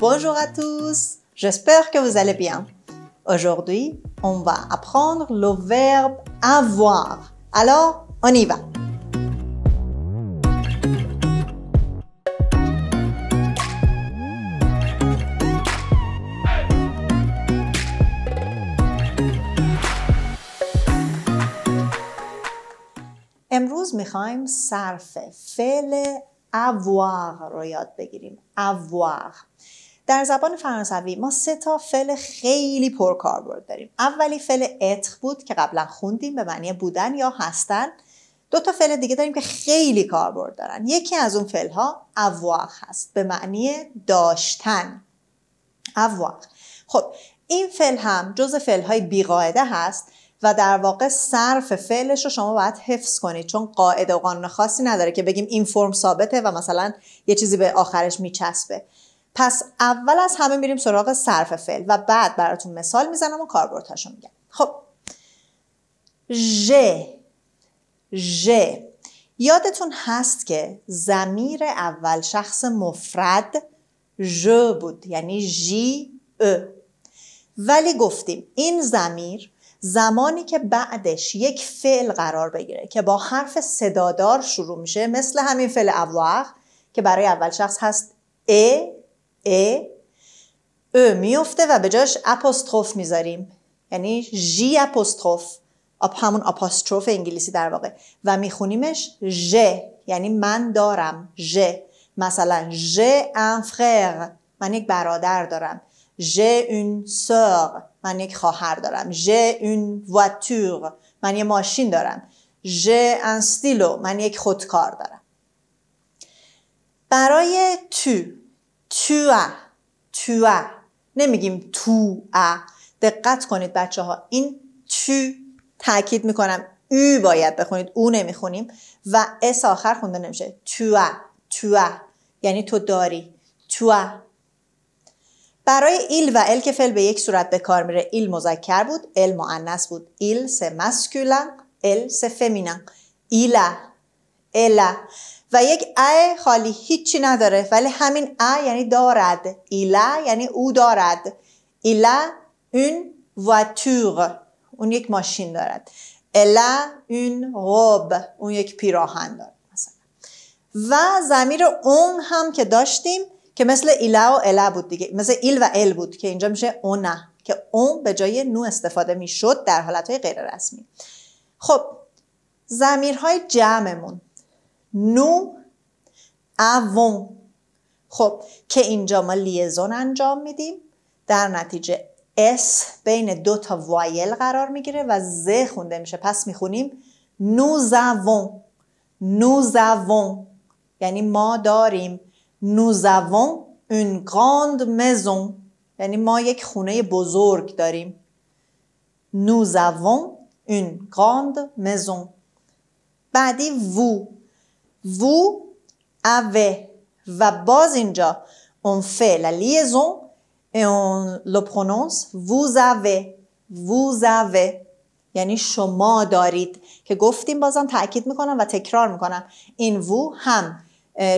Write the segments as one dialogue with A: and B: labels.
A: Bonjour à tous, j'espère que vous allez bien. Aujourd'hui, on va apprendre le verbe avoir. Alors, on y va. امروز میخوایم صرف فعل avoir رو avoir در زبان فرانسوی ما سه تا فعل خیلی پرکاربرد داریم اولی فعل اتخ بود که قبلا خوندیم به معنی بودن یا هستن دو تا فعل دیگه داریم که خیلی کاربرد دارن یکی از اون فعل ها اواخ هست به معنی داشتن اواخ خب این فعل هم جز فعل های بیقاعده هست و در واقع صرف فعلش رو شما باید حفظ کنید چون قاعده و قانون خاصی نداره که بگیم این فرم ثابته و مثلا یه چیزی به آخرش میچسبه پس اول از همه میریم سراغ صرف فعل و بعد براتون مثال میزنم و کاربردهاشو میگم خب ژ ژ یادتون هست که زمیر اول شخص مفرد ژ بود یعنی ژی ا ولی گفتیم این زمیر زمانی که بعدش یک فعل قرار بگیره که با حرف صدادار شروع میشه مثل همین فعل اولاق که برای اول شخص هست ا ا میفته و به جاش اپوستروف میذاریم یعنی جی اپوستروف همون اپاستروف انگلیسی در واقع و میخونیمش ژ یعنی من دارم ژ مثلا ژ ان فرر من یک برادر دارم ژ اون سور من یک خواهر دارم ژ اون واتور من یه ماشین دارم ژ ان ستیلو من یک خودکار دارم برای تو تو تو نمیگیم تو دقت کنید بچه ها این تو تاکید میکنم او باید بخونید او نمیخونیم و اس آخر خونده نمیشه تو تو یعنی تو داری تو برای ایل و ال که فعل به یک صورت به کار میره ایل مذکر بود ال مؤنث بود ایل سه مسکولن ال سه فمینن ایلا الا و یک ا خالی هیچی نداره ولی همین ا یعنی دارد ایلا یعنی او دارد ایلا اون واتور اون یک ماشین دارد الا اون روب اون یک پیراهن دارد مثلا و زمیر اون هم که داشتیم که مثل ایلا و الا بود دیگه مثل ایل و ال بود که اینجا میشه اونه که اون به جای نو استفاده میشد در حالتهای غیر رسمی خب زمیرهای جمعمون نو اوون خب که اینجا ما لیزون انجام میدیم در نتیجه اس بین دو تا وایل قرار میگیره و ز خونده میشه پس میخونیم نو نوزوون یعنی ما داریم نوزوون اون گراند مزون یعنی ما یک خونه بزرگ داریم زون اون گراند مزون بعدی وو وو avez و باز اینجا اون فعل لیزون اون لو وو یعنی شما دارید که گفتیم بازم تاکید میکنم و تکرار میکنم این وو هم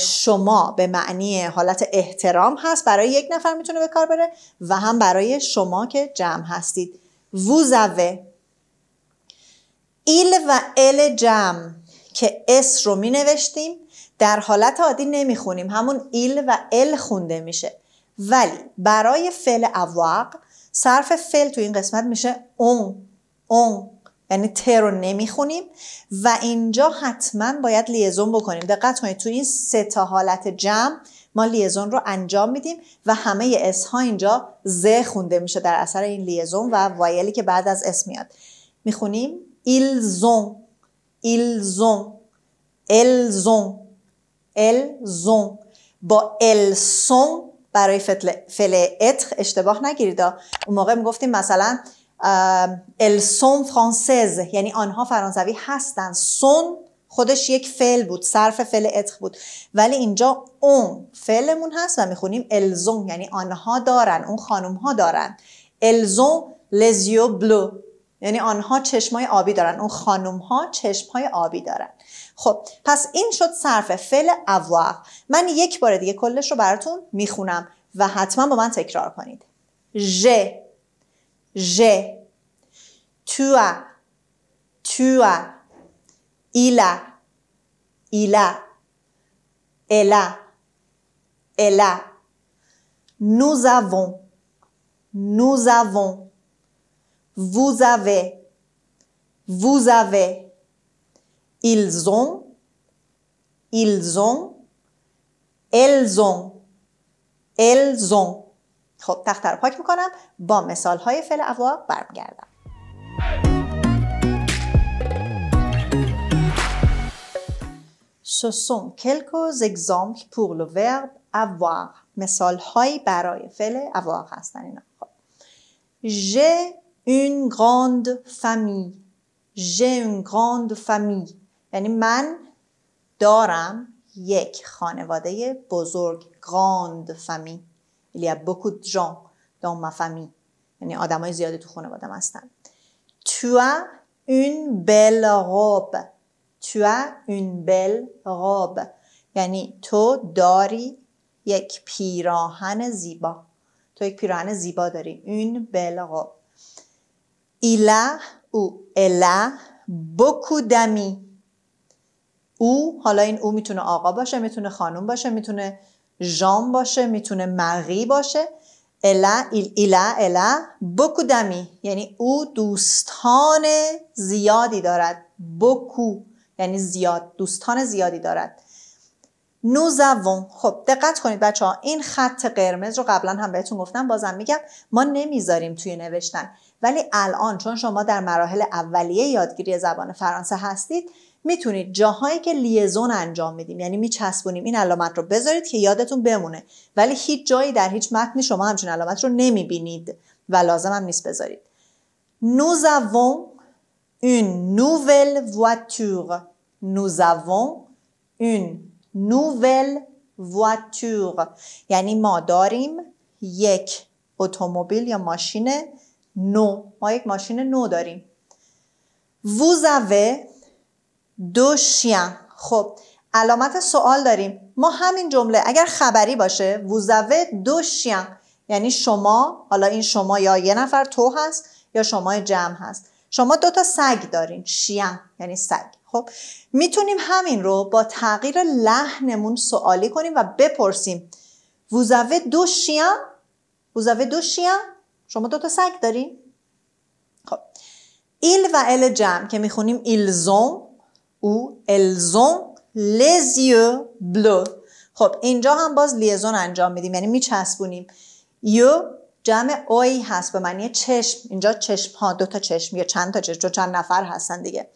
A: شما به معنی حالت احترام هست برای یک نفر میتونه به کار بره و هم برای شما که جمع هستید vous ایل ایل و ال جمع که اس رو می نوشتیم در حالت عادی نمی خونیم همون ایل و ال خونده میشه ولی برای فعل اواق صرف فعل تو این قسمت میشه اون اون یعنی ت رو خونیم و اینجا حتما باید لیزون بکنیم دقت کنید تو این سه تا حالت جمع ما لیزون رو انجام میدیم و همه اس ها اینجا ز خونده میشه در اثر این لیزون و وایلی که بعد از اس میاد میخونیم ایلزون Ils ont. Elles ont. Elles ont. با ال سون برای فعل اتر اشتباه نگیرید اون موقع میگفتیم مثلا ال سون فرانسز یعنی آنها فرانسوی هستند سون خودش یک فعل بود صرف فعل اتر بود ولی اینجا اون فعلمون هست و میخونیم الزون یعنی آنها دارن اون خانم ها دارن الزون لزیو بلو یعنی آنها چشمای آبی دارن اون خانم ها های آبی دارن خب پس این شد صرف فعل avoir من یک بار دیگه کلش رو براتون میخونم و حتما با من تکرار کنید ژ ژ توا توا ایلا ایلا الا الا nous avons Vous avez. Vous avez. Ils ont. Ils ont. Elles ont. Elles ont. خب تخت رو پاک میکنم با مثال های فعل اوا برمیگردم Ce sont quelques exemples pour le verbe avoir. مثال هایی برای فعل avoir هستن اینا. خب. J'ai une grande famille j'ai une grande famille یعنی من دارم یک خانواده بزرگ grande famille il y a beaucoup de gens dans ma famille یعنی آدمای زیادی تو khanevadam هستن tu as une belle robe tu as une belle robe یعنی تو داری یک پیراهن زیبا تو یک پیراهن زیبا داری une belle robe Il a ou elle a beaucoup d'amis. او حالا این او میتونه آقا باشه میتونه خانم باشه میتونه ژان باشه میتونه مغی باشه الا ایل ایلا الا بکو دمی یعنی او دوستان زیادی دارد بکو یعنی زیاد دوستان زیادی دارد Nous خب دقت کنید بچه ها این خط قرمز رو قبلا هم بهتون گفتم بازم میگم ما نمیذاریم توی نوشتن ولی الان چون شما در مراحل اولیه یادگیری زبان فرانسه هستید میتونید جاهایی که لیزون انجام میدیم یعنی میچسبونیم این علامت رو بذارید که یادتون بمونه ولی هیچ جایی در هیچ متنی شما همچین علامت رو نمیبینید و لازم هم نیست بذارید Nous avons une nouvelle voiture Nous نوول واتور یعنی ما داریم یک اتومبیل یا ماشین نو ما یک ماشین نو داریم ووز دو شیان خب علامت سوال داریم ما همین جمله اگر خبری باشه ووز دوشیان دو شیان یعنی شما حالا این شما یا یه نفر تو هست یا شما جمع هست شما دو تا سگ دارین شیان یعنی سگ خب میتونیم همین رو با تغییر لحنمون سوالی کنیم و بپرسیم Vous دو شیان دو شیم؟ شما دو تا سگ داریم خب ایل و ال جمع که میخونیم ایلزون او الزون لزیو بلو خب اینجا هم باز لیزون انجام میدیم یعنی میچسبونیم یو جمع اوی هست به معنی چشم اینجا چشم ها دو تا چشم یا چند تا چشم چند نفر هستن دیگه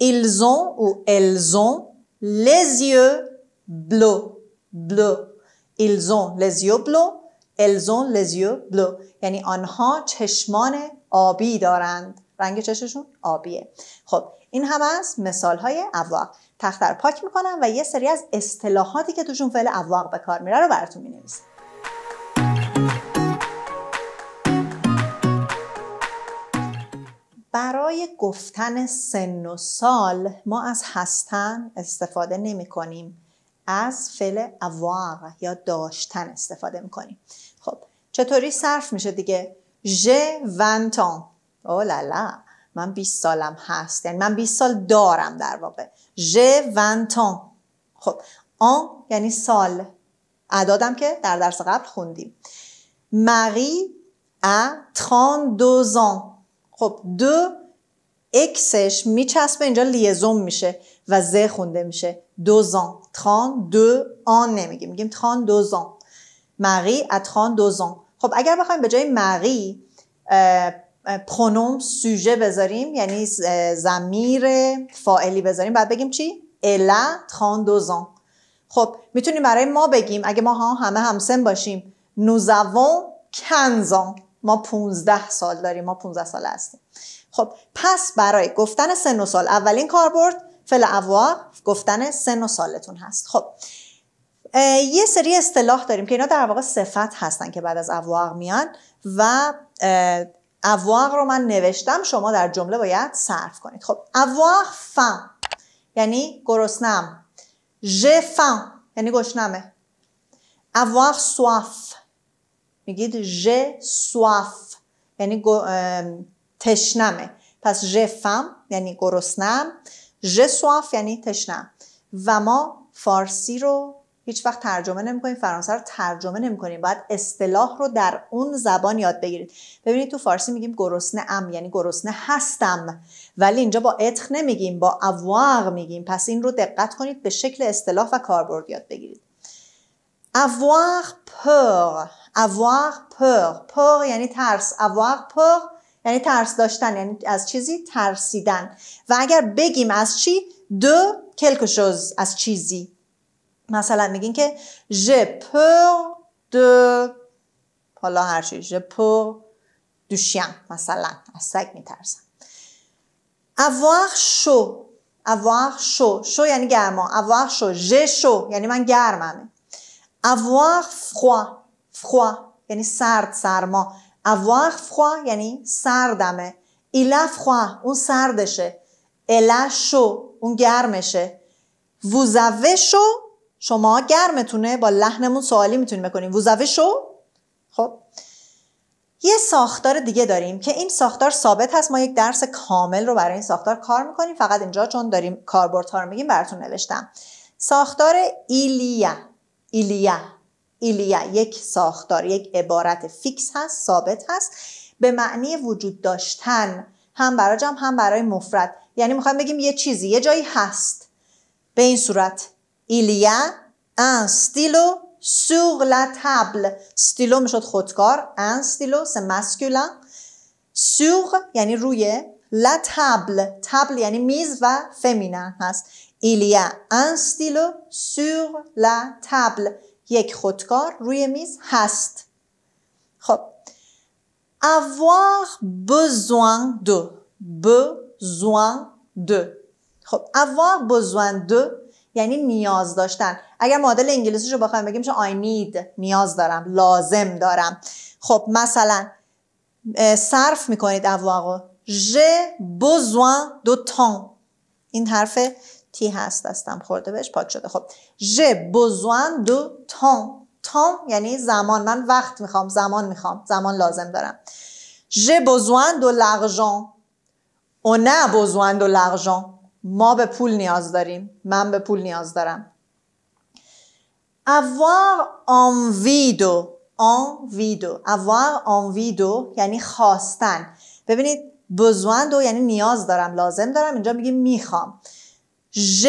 A: Ils ont ou elles ont les yeux bleus. Bleu. Ils ont les yeux bleus. Elles ont les yeux bleus. یعنی آنها چشمان آبی دارند. رنگ چششون آبیه. خب این هم از مثال های اواق. تختر پاک میکنم و یه سری از اصطلاحاتی که توشون فعل اواق به کار میره رو براتون مینویسم. برای گفتن سن و سال ما از هستن استفاده نمی کنیم از فعل avoir یا داشتن استفاده می کنیم خب چطوری صرف میشه دیگه ژ 20 ans او oh لالا من 20 سالم هست یعنی من 20 سال دارم در واقع ژ 20 خب آن یعنی سال اعدادم که در درس قبل خوندیم مری ا 32 ans خب دو اکسش میچسبه اینجا لیزوم میشه و ز خونده میشه دوزان تران دو آن نمیگیم میگیم تران دوزان مقی اتران دوزان خب اگر بخوایم به جای مقی پرونوم سوژه بذاریم یعنی زمیر فائلی بذاریم بعد بگیم چی؟ الا تران دوزان خب میتونیم برای ما بگیم اگه ما ها همه همسن باشیم نوزوان کنزان ما 15 سال داریم ما 15 سال هستیم خب پس برای گفتن سن و سال اولین کاربرد فل اوا گفتن سن و سالتون هست خب یه سری اصطلاح داریم که اینا در واقع صفت هستن که بعد از اواق میان و اواق رو من نوشتم شما در جمله باید صرف کنید خب اواق فم یعنی گرسنم ژ یعنی گشنمه اواق سواف میگید ژ سواف یعنی تشنمه پس ژ فم یعنی گرسنم ژ سواف یعنی تشنم و ما فارسی رو هیچ وقت ترجمه نمی کنیم فرانسه رو ترجمه نمی کنیم باید اصطلاح رو در اون زبان یاد بگیرید ببینید تو فارسی میگیم گرسنه ام یعنی گرسنه هستم ولی اینجا با اتخ نمیگیم با اواغ میگیم پس این رو دقت کنید به شکل اصطلاح و کاربرد یاد بگیرید avoir پر avoir peur peur یعنی ترس avoir peur یعنی ترس داشتن یعنی از چیزی ترسیدن و اگر بگیم از چی دو chose از چیزی مثلا میگین که je peur de حالا هر چی je peur du chien مثلا از سگ میترسم avoir chaud avoir chaud شو یعنی گرما avoir chaud je chaud یعنی من گرممه avoir froid froid یعنی سرد سرما avoir froid یعنی سردمه il a اون سردشه elle شو اون گرمشه vous avez شو شما گرمتونه با لحنمون سوالی میتونیم بکنیم vous avez شو خب یه ساختار دیگه داریم که این ساختار ثابت هست ما یک درس کامل رو برای این ساختار کار میکنیم فقط اینجا چون داریم ها رو میگیم براتون نوشتم ساختار ایلیا ایلیا ایلیا یک ساختار یک عبارت فیکس هست ثابت هست به معنی وجود داشتن هم برای جمع هم برای مفرد یعنی میخوایم بگیم یه چیزی یه جایی هست به این صورت ایلیا ان ستیلو سوغ لا تبل ستیلو میشد خودکار ان ستیلو سه مسکولا سوغ یعنی روی لا تبل تبل یعنی میز و فمینن هست ایلیا ان ستیلو سوغ لا تبل یک خودکار روی میز هست خب avoir besoin de besoin de خب avoir besoin de یعنی نیاز داشتن اگر معادل انگلیسیشو رو بخوایم بگیم میشه I need نیاز دارم لازم دارم خب مثلا صرف میکنید avoir je besoin de temps این حرف تی هست دستم خورده بهش پاک شده خب ژ بزوان دو تان تان یعنی زمان من وقت میخوام زمان میخوام زمان لازم دارم ژ بزوان دو لغجان او نه بزوان دو لغجان ما به پول نیاز داریم من به پول نیاز دارم اوار آن ویدو آن ویدو اوار آن یعنی خواستن ببینید بزوان دو یعنی نیاز دارم لازم دارم اینجا میگیم میخوام ژ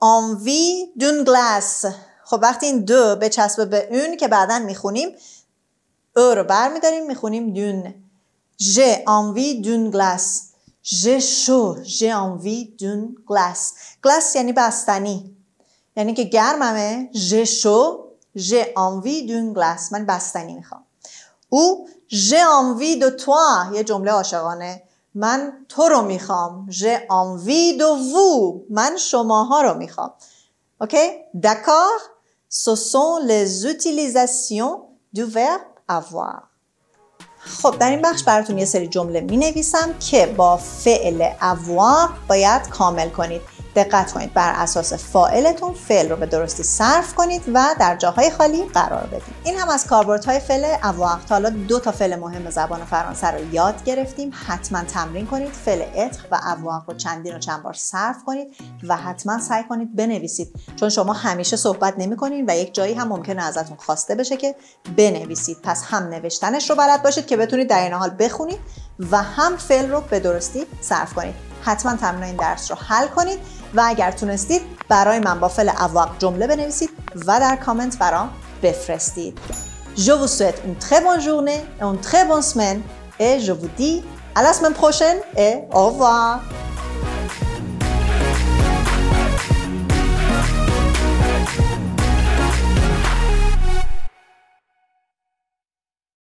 A: envie d'une glace خب وقتی این دو به چسبه به اون که بعدا میخونیم او رو بر میداریم میخونیم دون ژ آنوی دون گلاس je شو J'ai envie d'une گلاس گلاس یعنی بستنی یعنی که گرممه je شو ژ آنوی دون گلاس من بستنی میخوام او ژ آنوی دو توا یه جمله عاشقانه من تو رو میخوام ژ envie de وو من شماها رو میخوام اوکی دکار، ce sont les utilisations du avoir خب در این بخش براتون یه سری جمله می نویسم که با فعل avoir باید کامل کنید دقت کنید بر اساس فائلتون فعل رو به درستی صرف کنید و در جاهای خالی قرار بدید این هم از کاربردهای فعل اوقت حالا دو تا فعل مهم زبان فرانسه رو یاد گرفتیم حتما تمرین کنید فعل اتق و اوقت رو چندین و چند بار صرف کنید و حتما سعی کنید بنویسید چون شما همیشه صحبت نمی کنید و یک جایی هم ممکنه ازتون خواسته بشه که بنویسید پس هم نوشتنش رو بلد باشید که بتونید در این حال بخونید و هم فعل رو به درستی صرف کنید حتما تمرین درس رو حل کنید و اگر تونستید برای من با فعل اواق جمله بنویسید و در کامنت برام بفرستید. Je vous souhaite une très bonne journée et une très bonne semaine et je vous dis à la semaine prochaine et au revoir.